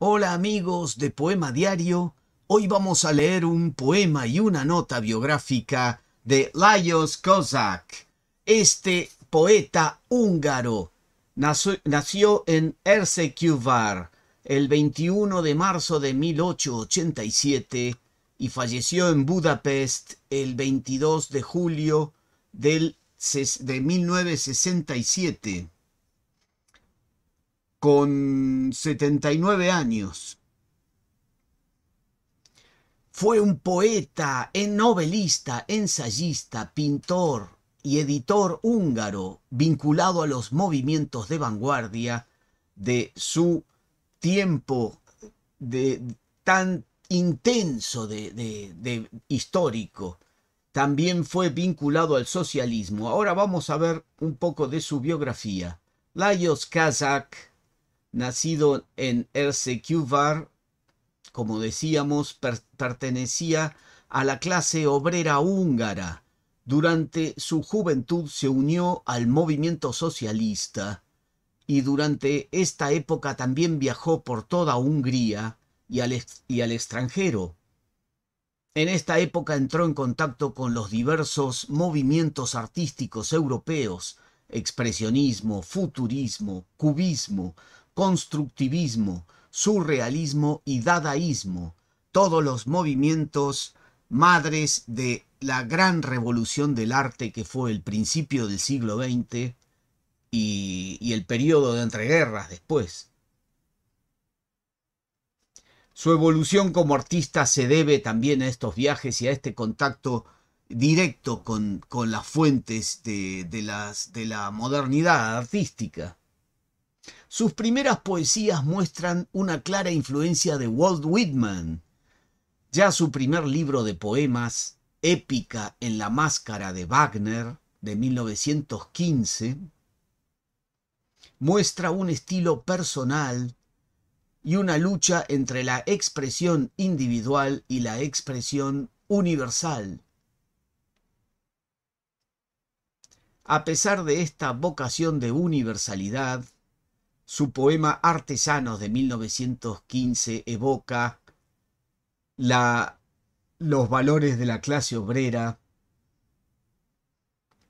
Hola amigos de Poema Diario, hoy vamos a leer un poema y una nota biográfica de Lajos Kozak. Este poeta húngaro nació en Erzsékesvar el 21 de marzo de 1887 y falleció en Budapest el 22 de julio del de 1967 con 79 años. Fue un poeta, novelista, ensayista, pintor y editor húngaro vinculado a los movimientos de vanguardia de su tiempo de, tan intenso de, de histórico también fue vinculado al socialismo. Ahora vamos a ver un poco de su biografía. Lajos Kazak nacido en Ersequibar, como decíamos, pertenecía a la clase obrera húngara. Durante su juventud se unió al movimiento socialista y durante esta época también viajó por toda Hungría y al extranjero. En esta época entró en contacto con los diversos movimientos artísticos europeos, expresionismo, futurismo, cubismo, constructivismo, surrealismo y dadaísmo, todos los movimientos madres de la gran revolución del arte que fue el principio del siglo XX y, el periodo de entreguerras después. Su evolución como artista se debe también a estos viajes y a este contacto directo con, las fuentes de la modernidad artística. Sus primeras poesías muestran una clara influencia de Walt Whitman. Ya su primer libro de poemas, Épica en la Máscara de Wagner, de 1915, muestra un estilo personal y una lucha entre la expresión individual y la expresión universal. A pesar de esta vocación de universalidad, su poema Artesanos de 1915 evoca la, los valores de la clase obrera,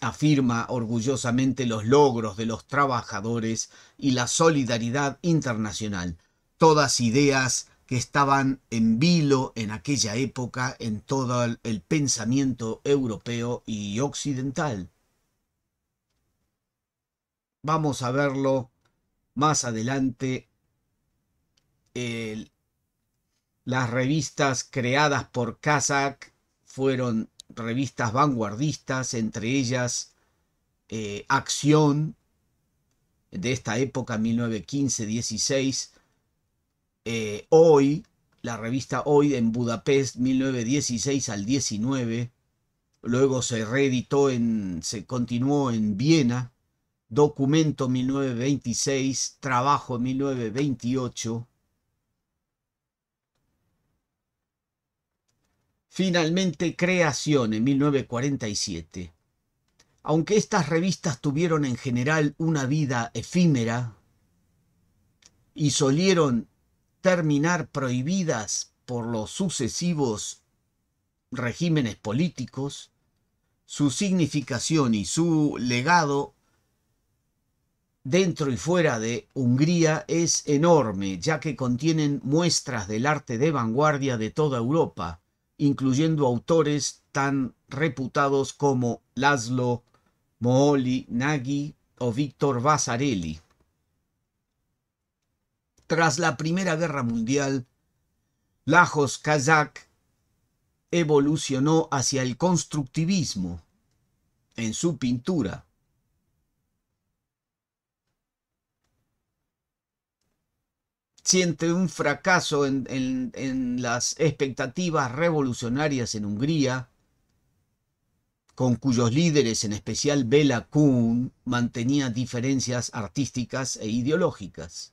afirma orgullosamente los logros de los trabajadores y la solidaridad internacional, todas ideas que estaban en vilo en aquella época en todo el pensamiento europeo y occidental. Vamos a verlo más adelante las revistas creadas por Kazak fueron revistas vanguardistas, entre ellas eh, Acción de esta época, 1915-16, eh, Hoy, la revista Hoy en Budapest, 1916 al 19, luego se reeditó, en, se continuó en Viena, documento 1926, trabajo 1928. Finalmente, creación en 1947. Aunque estas revistas tuvieron en general una vida efímera y solieron terminar prohibidas por los sucesivos regímenes políticos, su significación y su legado dentro y fuera de Hungría es enorme, ya que contienen muestras del arte de vanguardia de toda Europa, incluyendo autores tan reputados como Laszlo Moholy Nagy o Víctor Vasarely. Tras la Primera Guerra Mundial, Lajos Kazak evolucionó hacia el constructivismo en su pintura siente un fracaso en, las expectativas revolucionarias en Hungría, con cuyos líderes, en especial Bela Kuhn, mantenía diferencias artísticas e ideológicas.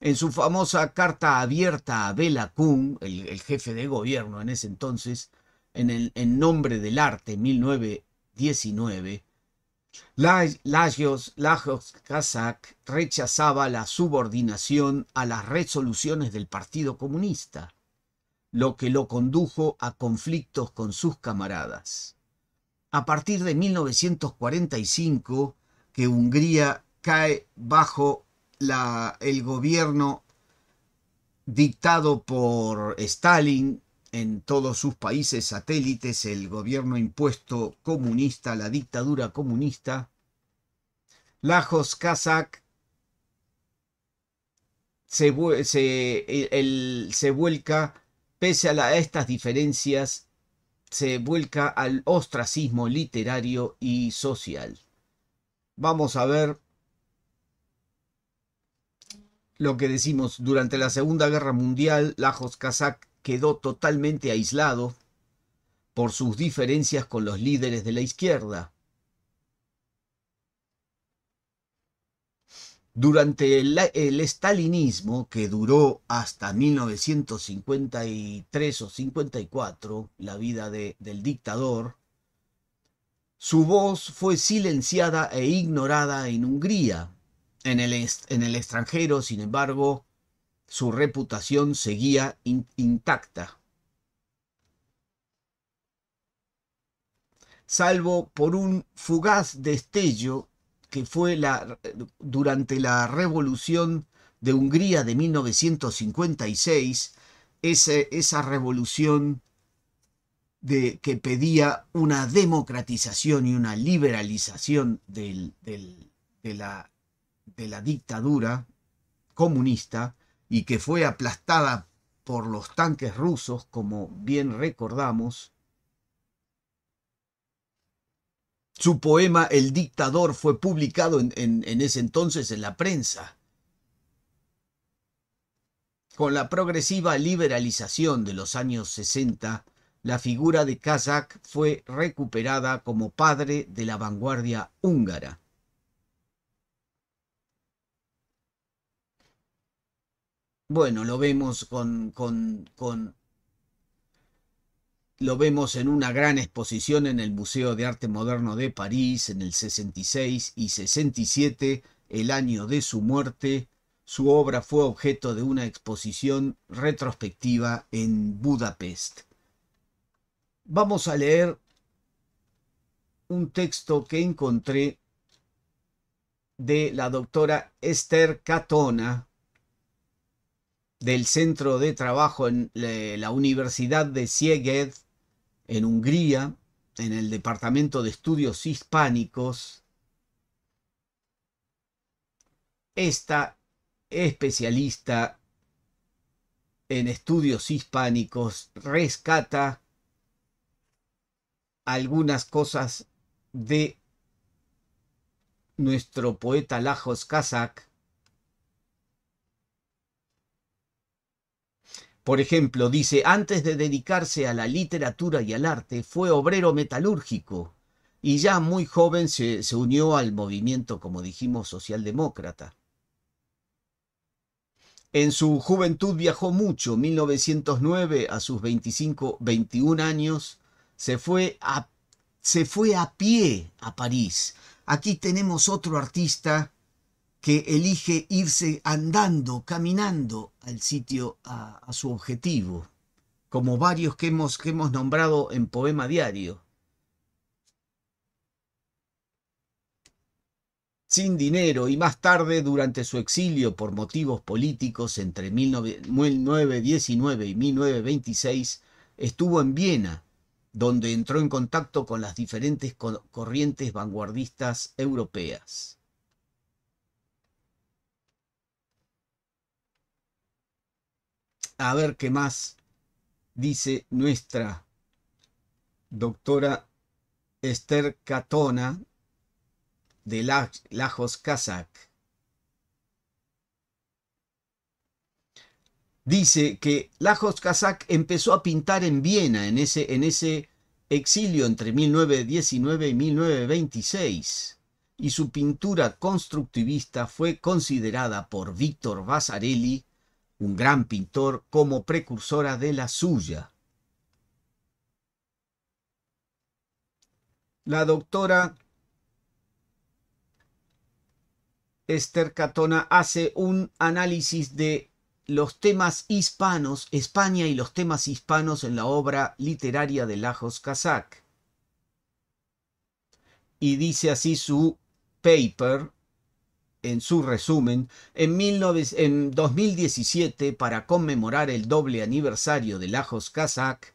En su famosa carta abierta a Bela Kuhn, el, jefe de gobierno en ese entonces, en, en nombre del arte 1919, Lajos, Lajos Kazak rechazaba la subordinación a las resoluciones del Partido Comunista, lo que lo condujo a conflictos con sus camaradas. A partir de 1945, que Hungría cae bajo la, el gobierno dictado por Stalin, en todos sus países satélites el gobierno impuesto comunista, la dictadura comunista. Lajos Kazak se, se, el, se vuelca, pese a, estas diferencias, se vuelca al ostracismo literario y social. Vamos a ver lo que decimos durante la Segunda Guerra Mundial, Lajos Kazak quedó totalmente aislado por sus diferencias con los líderes de la izquierda. Durante el, estalinismo, que duró hasta 1953 o 54, la vida del dictador, su voz fue silenciada e ignorada en Hungría. En el, en el extranjero, sin embargo, su reputación seguía intacta. Salvo por un fugaz destello que fue la, durante la revolución de Hungría de 1956, esa revolución de, que pedía una democratización y una liberalización de la dictadura comunista, y que fue aplastada por los tanques rusos, como bien recordamos. Su poema El dictador fue publicado en, ese entonces en la prensa. Con la progresiva liberalización de los años 60, la figura de Kazak fue recuperada como padre de la vanguardia húngara. bueno, lo vemos con, con, con, lo vemos en una gran exposición en el Museo de Arte Moderno de París en el 66 y 67, el año de su muerte. Su obra fue objeto de una exposición retrospectiva en Budapest. Vamos a leer un texto que encontré de la doctora Esther Catona, del centro de trabajo en la Universidad de Sieged, en Hungría, en el Departamento de Estudios Hispánicos. Esta especialista en estudios hispánicos rescata algunas cosas de nuestro poeta Lajos Kazak Por ejemplo, dice, antes de dedicarse a la literatura y al arte, fue obrero metalúrgico y ya muy joven se, unió al movimiento, como dijimos, socialdemócrata. En su juventud viajó mucho, 1909 a sus 25, 21 años, se fue a, se fue a pie a París. Aquí tenemos otro artista que elige irse andando, caminando al sitio, a, su objetivo, como varios que hemos, que hemos nombrado en Poema Diario. sin dinero y más tarde durante su exilio por motivos políticos entre 1919 y 1926 estuvo en Viena, donde entró en contacto con las diferentes corrientes vanguardistas europeas. a ver qué más dice nuestra doctora Esther Catona de Lajos Kazak. Dice que Lajos Kazak empezó a pintar en Viena, en ese, en ese exilio entre 1919 y 1926, y su pintura constructivista fue considerada por Víctor Vasarely un gran pintor, como precursora de la suya. La doctora Esther Catona hace un análisis de los temas hispanos, España y los temas hispanos en la obra literaria de Lajos Cazac. Y dice así su paper en su resumen, en, 2017, para conmemorar el doble aniversario del Lajos Kazakh,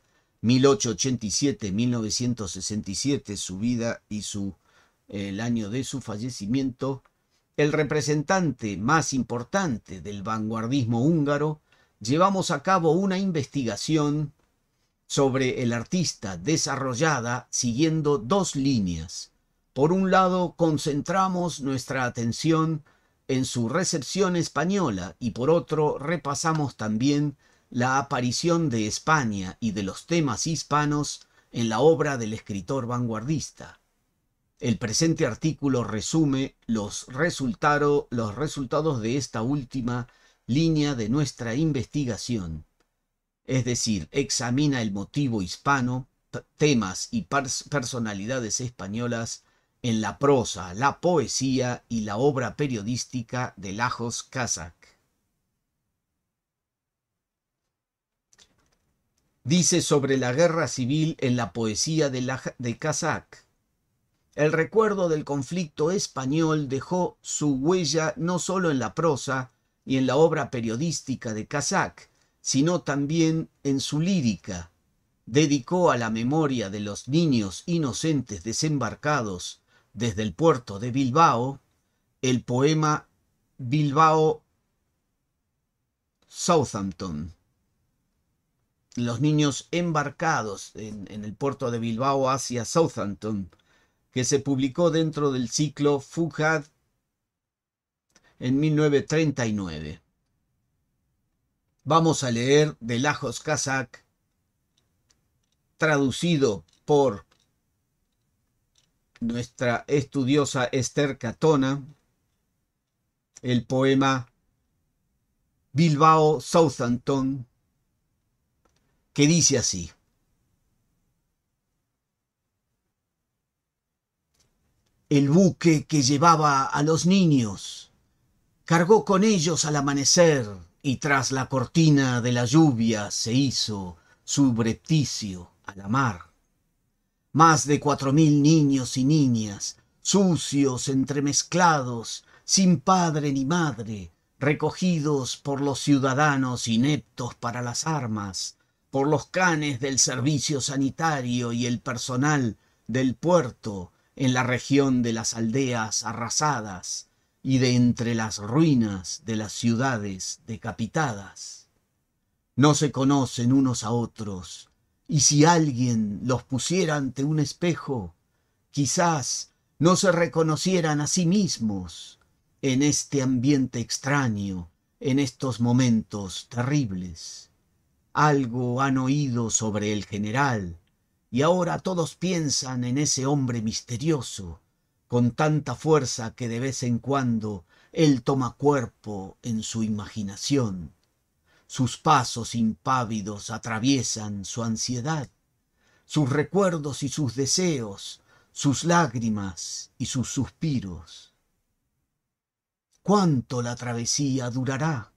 1887-1967, su vida y su, el año de su fallecimiento, el representante más importante del vanguardismo húngaro, llevamos a cabo una investigación sobre el artista desarrollada siguiendo dos líneas por un lado, concentramos nuestra atención en su recepción española y por otro, repasamos también la aparición de España y de los temas hispanos en la obra del escritor vanguardista. El presente artículo resume los, los resultados de esta última línea de nuestra investigación, es decir, examina el motivo hispano, temas y personalidades españolas en la prosa, la poesía y la obra periodística de Lajos Kazak. Dice sobre la guerra civil en la poesía de, de Kazak. El recuerdo del conflicto español dejó su huella no solo en la prosa y en la obra periodística de Kazak, sino también en su lírica. Dedicó a la memoria de los niños inocentes desembarcados desde el puerto de Bilbao el poema Bilbao Southampton. Los niños embarcados en, el puerto de Bilbao hacia Southampton, que se publicó dentro del ciclo FUJAD en 1939. Vamos a leer de Lajos Kazak, traducido por nuestra estudiosa Esther Catona, el poema Bilbao Southampton, que dice así. El buque que llevaba a los niños cargó con ellos al amanecer y tras la cortina de la lluvia se hizo su a la mar. Más de cuatro mil niños y niñas, sucios, entremezclados, sin padre ni madre, recogidos por los ciudadanos ineptos para las armas, por los canes del servicio sanitario y el personal del puerto en la región de las aldeas arrasadas y de entre las ruinas de las ciudades decapitadas. No se conocen unos a otros, y si alguien los pusiera ante un espejo, quizás no se reconocieran a sí mismos en este ambiente extraño, en estos momentos terribles. Algo han oído sobre el general, y ahora todos piensan en ese hombre misterioso, con tanta fuerza que de vez en cuando él toma cuerpo en su imaginación. Sus pasos impávidos atraviesan su ansiedad, sus recuerdos y sus deseos, sus lágrimas y sus suspiros. ¿Cuánto la travesía durará?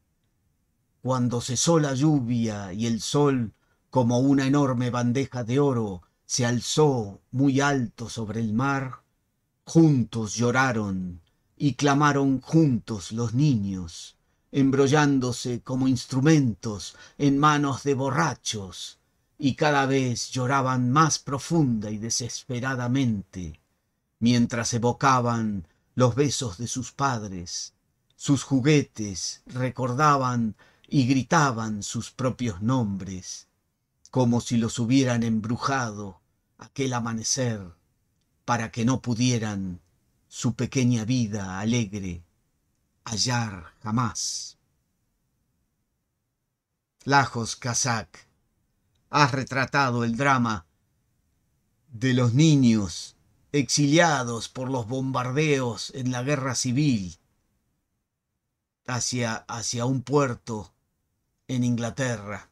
Cuando cesó la lluvia y el sol, como una enorme bandeja de oro, se alzó muy alto sobre el mar, juntos lloraron y clamaron juntos los niños, embrollándose como instrumentos en manos de borrachos, y cada vez lloraban más profunda y desesperadamente, mientras evocaban los besos de sus padres, sus juguetes recordaban y gritaban sus propios nombres, como si los hubieran embrujado aquel amanecer, para que no pudieran su pequeña vida alegre hallar jamás. Lajos Kazak, ha retratado el drama de los niños exiliados por los bombardeos en la guerra civil hacia, hacia un puerto en Inglaterra.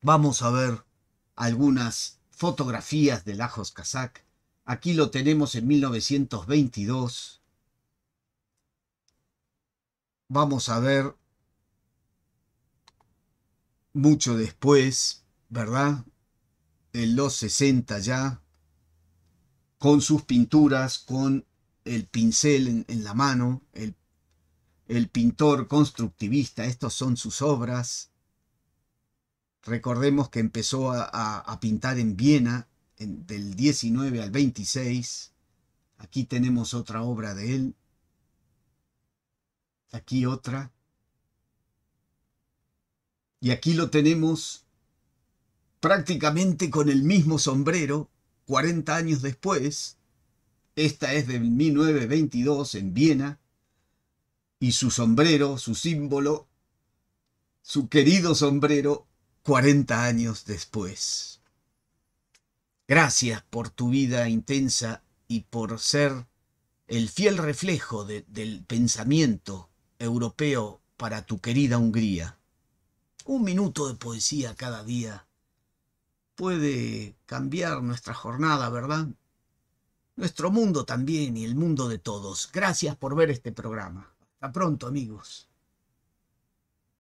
Vamos a ver algunas fotografías de Lajos Kazak. Aquí lo tenemos en 1922 vamos a ver mucho después, ¿verdad? En los 60 ya, con sus pinturas, con el pincel en, la mano, el, pintor constructivista, estas son sus obras. Recordemos que empezó a, pintar en Viena del 19 al 26. Aquí tenemos otra obra de él, aquí otra. Y aquí lo tenemos prácticamente con el mismo sombrero 40 años después. Esta es de 1922 en Viena. Y su sombrero, su símbolo, su querido sombrero, 40 años después. Gracias por tu vida intensa y por ser el fiel reflejo del pensamiento europeo para tu querida Hungría. Un minuto de poesía cada día puede cambiar nuestra jornada, ¿verdad? Nuestro mundo también y el mundo de todos. Gracias por ver este programa. Hasta pronto, amigos.